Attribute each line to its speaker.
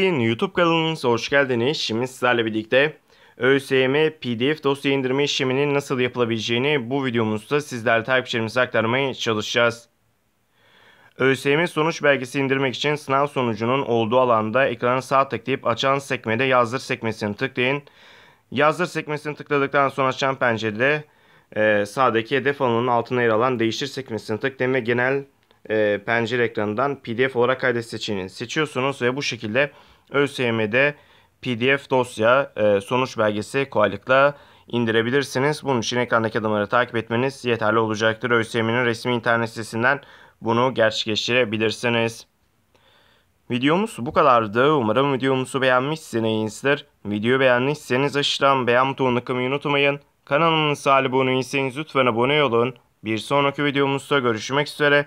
Speaker 1: YouTube kanalımıza hoş geldiniz. Şimdi sizlerle birlikte ÖSYM PDF dosya indirme işleminin nasıl yapılabileceğini bu videomuzda sizlerle takipçilerimize aktarmaya çalışacağız. ÖSYM sonuç belgesi indirmek için sınav sonucunun olduğu alanda ekrana sağ tıklayıp açan sekmede yazdır sekmesini tıklayın. Yazdır sekmesini tıkladıktan sonra açan pencerede e, sağdaki hedef alanının altına yer alan değiştir sekmesini tıklayın ve genel e, pencere ekranından PDF olarak kaydet seçeneğini seçiyorsunuz ve bu şekilde ÖSYM'de PDF dosya e, sonuç belgesi kolaylıkla indirebilirsiniz. Bunun için ekrandaki adımları takip etmeniz yeterli olacaktır. ÖSYM'nin resmi internet sitesinden bunu gerçekleştirebilirsiniz. Videomuz bu kadardı. Umarım videomuzu beğenmişsinizdir. Videoyu beğendiyseniz aşağıdan beğen butonunu tıklamayı unutmayın. Kanalımıza abone değilseniz lütfen abone olun. Bir sonraki videomuzda görüşmek üzere.